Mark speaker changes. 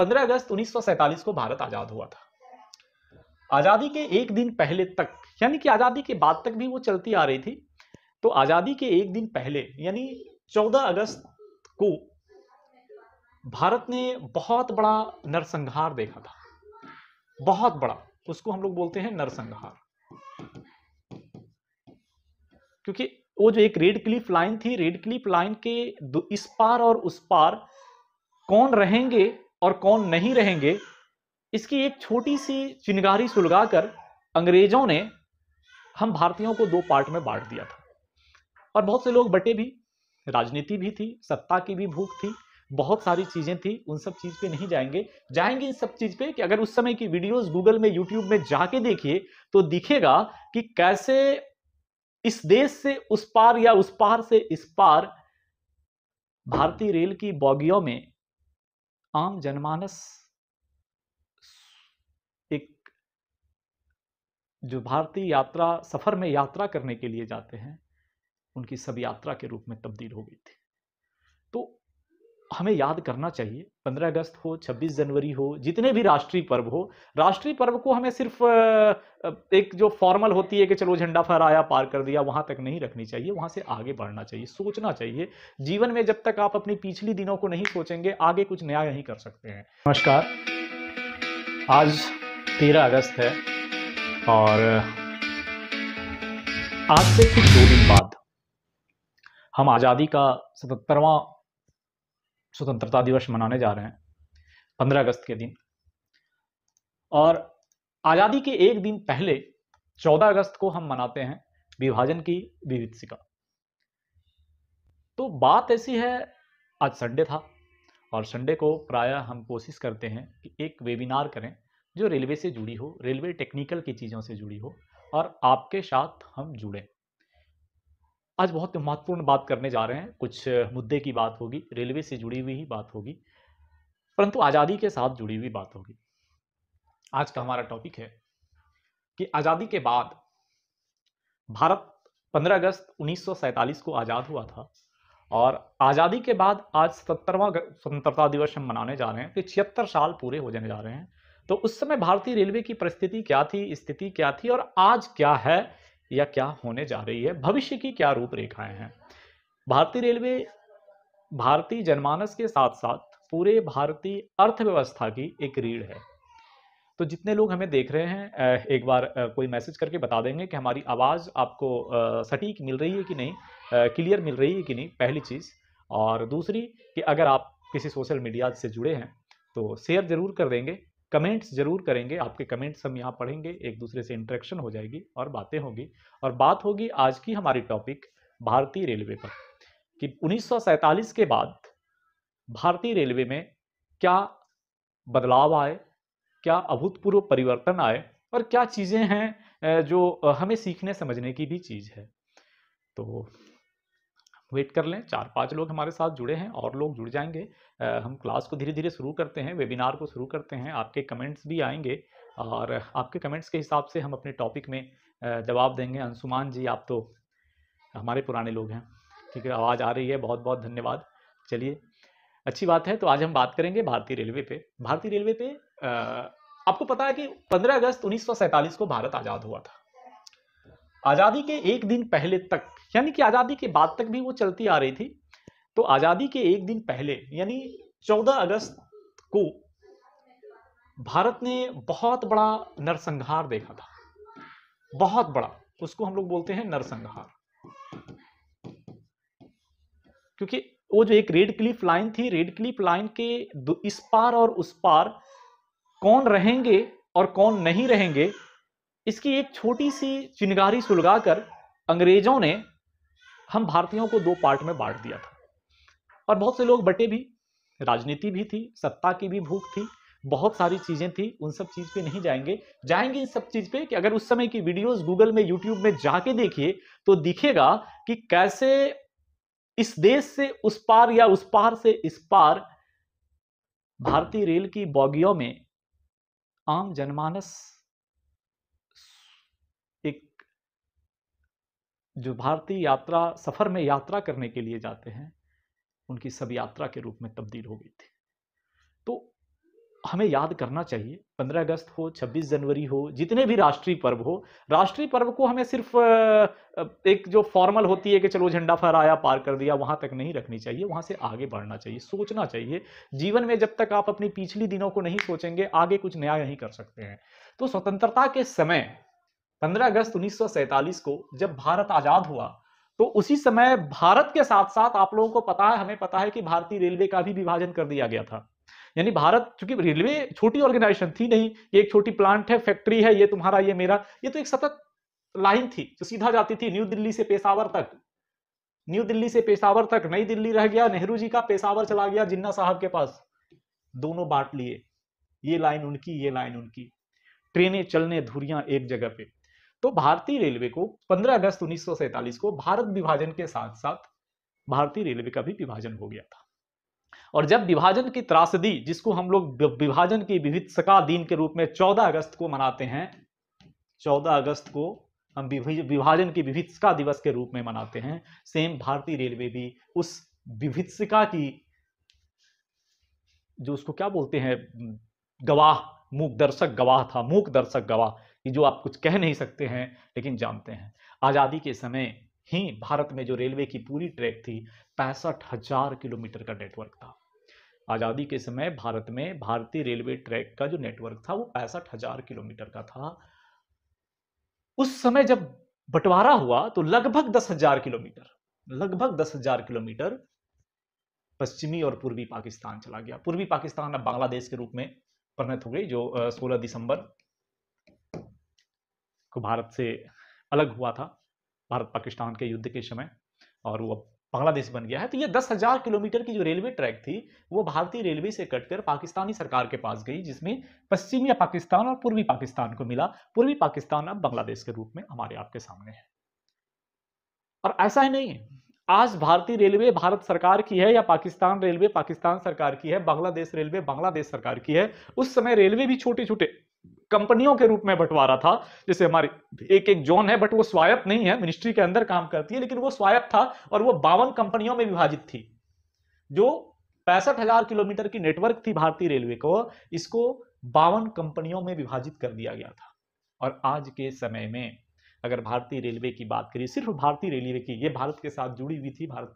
Speaker 1: 15 अगस्त 1947 को भारत आजाद हुआ था आजादी के एक दिन पहले तक यानी कि आजादी के बाद तक भी वो चलती आ रही थी तो आजादी के एक दिन पहले यानी 14 अगस्त को भारत ने बहुत बड़ा नरसंहार देखा था बहुत बड़ा उसको हम लोग बोलते हैं नरसंहार क्योंकि वो जो एक रेड क्लिफ लाइन थी रेड क्लिफ लाइन के इस पार और उस पार कौन रहेंगे और कौन नहीं रहेंगे इसकी एक छोटी सी चिनगारी सुलगाकर अंग्रेजों ने हम भारतीयों को दो पार्ट में बांट दिया था और बहुत से लोग बटे भी राजनीति भी थी सत्ता की भी भूख थी बहुत सारी चीज़ें थी उन सब चीज़ पे नहीं जाएंगे जाएंगे इन सब चीज़ पे कि अगर उस समय की वीडियोस गूगल में यूट्यूब में जाके देखिए तो दिखेगा कि कैसे इस देश से उस पार या उस पार से इस पार भारतीय रेल की बॉगियों में आम जनमानस एक जो भारतीय यात्रा सफ़र में यात्रा करने के लिए जाते हैं उनकी सब यात्रा के रूप में तब्दील हो गई थी हमें याद करना चाहिए 15 अगस्त हो 26 जनवरी हो जितने भी राष्ट्रीय पर्व हो राष्ट्रीय पर्व को हमें सिर्फ एक जो फॉर्मल होती है कि चलो झंडा फहराया पार कर दिया वहां तक नहीं रखनी चाहिए वहां से आगे बढ़ना चाहिए सोचना चाहिए जीवन में जब तक आप अपनी पिछली दिनों को नहीं सोचेंगे आगे कुछ नया नहीं कर सकते हैं नमस्कार आज तेरह अगस्त है और आज से कुछ दो दिन बाद हम आज़ादी का सतहत्तरवां स्वतंत्रता दिवस मनाने जा रहे हैं पंद्रह अगस्त के दिन और आज़ादी के एक दिन पहले चौदह अगस्त को हम मनाते हैं विभाजन की विवित्सिका तो बात ऐसी है आज संडे था और संडे को प्राय हम कोशिश करते हैं कि एक वेबिनार करें जो रेलवे से जुड़ी हो रेलवे टेक्निकल की चीज़ों से जुड़ी हो और आपके साथ हम जुड़ें आज बहुत महत्वपूर्ण बात करने जा रहे हैं कुछ मुद्दे की बात होगी रेलवे से जुड़ी हुई ही बात होगी परंतु आज़ादी के साथ जुड़ी हुई बात होगी आज का हमारा टॉपिक है कि आज़ादी के बाद भारत 15 अगस्त 1947 को आज़ाद हुआ था और आज़ादी के बाद आज सत्तरवा स्वतंत्रता दिवस हम मनाने जा रहे हैं तो छिहत्तर साल पूरे हो जाने जा रहे हैं तो उस समय भारतीय रेलवे की परिस्थिति क्या थी स्थिति क्या थी और आज क्या है या क्या होने जा रही है भविष्य की क्या रूपरेखाएं हैं भारतीय रेलवे भारतीय जनमानस के साथ साथ पूरे भारतीय अर्थव्यवस्था की एक रीढ़ है तो जितने लोग हमें देख रहे हैं एक बार कोई मैसेज करके बता देंगे कि हमारी आवाज़ आपको सटीक मिल रही है कि नहीं क्लियर मिल रही है कि नहीं पहली चीज़ और दूसरी कि अगर आप किसी सोशल मीडिया से जुड़े हैं तो शेयर ज़रूर कर देंगे कमेंट्स जरूर करेंगे आपके कमेंट्स हम यहाँ पढ़ेंगे एक दूसरे से इंटरेक्शन हो जाएगी और बातें होगी और बात होगी आज की हमारी टॉपिक भारतीय रेलवे पर कि उन्नीस के बाद भारतीय रेलवे में क्या बदलाव आए क्या अभूतपूर्व परिवर्तन आए और क्या चीज़ें हैं जो हमें सीखने समझने की भी चीज़ है तो वेट कर लें चार पांच लोग हमारे साथ जुड़े हैं और लोग जुड़ जाएंगे आ, हम क्लास को धीरे धीरे शुरू करते हैं वेबिनार को शुरू करते हैं आपके कमेंट्स भी आएंगे और आपके कमेंट्स के हिसाब से हम अपने टॉपिक में जवाब देंगे अंशुमान जी आप तो हमारे पुराने लोग हैं ठीक है आवाज़ आ रही है बहुत बहुत धन्यवाद चलिए अच्छी बात है तो आज हम बात करेंगे भारतीय रेलवे पे भारतीय रेलवे पे आ, आपको पता है कि 15 अगस्त 1947 को भारत आज़ाद हुआ था आज़ादी के एक दिन पहले तक यानी कि आज़ादी के बाद तक भी वो चलती आ रही थी तो आज़ादी के एक दिन पहले यानी 14 अगस्त को भारत ने बहुत बड़ा नरसंहार देखा था बहुत बड़ा उसको हम लोग बोलते हैं नरसंहार क्योंकि वो जो एक रेड क्लिफ लाइन थी रेड क्लिफ लाइन के इस पार और उस पार कौन रहेंगे और कौन नहीं रहेंगे इसकी एक छोटी सी चिनगारी सुलगाकर अंग्रेजों ने हम भारतीयों को दो पार्ट में बांट दिया था और बहुत से लोग बटे भी राजनीति भी थी सत्ता की भी भूख थी बहुत सारी चीजें थी उन सब चीज पे नहीं जाएंगे जाएंगे इस सब चीज पे कि अगर उस समय की वीडियोस गूगल में यूट्यूब में जाके देखिए तो दिखेगा कि कैसे इस देश से उस पार या उस पार से इस पार भारतीय रेल की बॉगियों में आम जनमानस जो भारतीय यात्रा सफ़र में यात्रा करने के लिए जाते हैं उनकी सब यात्रा के रूप में तब्दील हो गई थी तो हमें याद करना चाहिए 15 अगस्त हो 26 जनवरी हो जितने भी राष्ट्रीय पर्व हो राष्ट्रीय पर्व को हमें सिर्फ एक जो फॉर्मल होती है कि चलो झंडा फहराया पार कर दिया वहाँ तक नहीं रखनी चाहिए वहाँ से आगे बढ़ना चाहिए सोचना चाहिए जीवन में जब तक आप अपनी पिछली दिनों को नहीं सोचेंगे आगे कुछ नया नहीं कर सकते हैं तो स्वतंत्रता के समय 15 अगस्त 1947 को जब भारत आजाद हुआ तो उसी समय भारत के साथ साथ आप लोगों को पता है हमें पता है कि भारतीय रेलवे का भी विभाजन कर दिया गया था यानी भारत चूंकि रेलवे छोटी ऑर्गेनाइजेशन थी नहीं ये एक छोटी प्लांट है फैक्ट्री है ये तुम्हारा ये मेरा ये तो एक सतत लाइन थी जो सीधा जाती थी न्यू दिल्ली से पेशावर तक न्यू दिल्ली से पेशावर तक नई दिल्ली रह गया नेहरू जी का पेशावर चला गया जिन्ना साहब के पास दोनों बांट लिए ये लाइन उनकी ये लाइन उनकी ट्रेनें चलने धुरियां एक जगह पे तो भारतीय रेलवे को 15 अगस्त उन्नीस को भारत विभाजन के साथ साथ भारतीय रेलवे का भी विभाजन हो गया था और जब विभाजन की त्रासदी जिसको हम लोग विभाजन की सका दिन के रूप में 14 अगस्त को मनाते हैं 14 अगस्त को हम विभाजन की विभित्सका दिवस के रूप में मनाते हैं सेम भारतीय रेलवे भी उस विभित्सका की जो उसको क्या बोलते हैं गवाह मूक दर्शक गवाह था मूक दर्शक गवाह कि जो आप कुछ कह नहीं सकते हैं लेकिन जानते हैं आज़ादी के समय ही भारत में जो रेलवे की पूरी ट्रैक थी पैंसठ हजार किलोमीटर का नेटवर्क था आज़ादी के समय भारत में भारतीय रेलवे ट्रैक का जो नेटवर्क था वो पैंसठ हजार किलोमीटर का था उस समय जब बंटवारा हुआ तो लगभग दस हजार किलोमीटर लगभग दस हजार किलोमीटर पश्चिमी और पूर्वी पाकिस्तान चला गया पूर्वी पाकिस्तान अब बांग्लादेश के रूप में परिणत हो गई जो सोलह दिसंबर को भारत से अलग हुआ था भारत पाकिस्तान के युद्ध के समय और वो बांग्लादेश बन गया है तो ये दस हजार किलोमीटर की जो रेलवे ट्रैक थी वो भारतीय रेलवे से कटकर पाकिस्तानी सरकार के पास गई जिसमें पश्चिमी पाकिस्तान और पूर्वी पाकिस्तान को मिला पूर्वी पाकिस्तान अब बांग्लादेश के रूप में हमारे आपके सामने है और ऐसा ही नहीं है आज भारतीय रेलवे भारत सरकार की है या पाकिस्तान रेलवे पाकिस्तान सरकार की है बांग्लादेश रेलवे बांग्लादेश सरकार की है उस समय रेलवे भी छोटे छोटे कंपनियों के रूप में बंटवारा था जैसे हमारी एक एक जोन है बट वो स्वायत्त नहीं है मिनिस्ट्री के अंदर काम करती है लेकिन वो स्वायत्त था और वो बावन कंपनियों में विभाजित थी जो पैंसठ हजार किलोमीटर की नेटवर्क थी भारतीय रेलवे को इसको बावन कंपनियों में विभाजित कर दिया गया था और आज के समय में अगर भारतीय रेलवे की बात करिए सिर्फ भारतीय रेलवे की ये भारत के साथ जुड़ी हुई थी भारत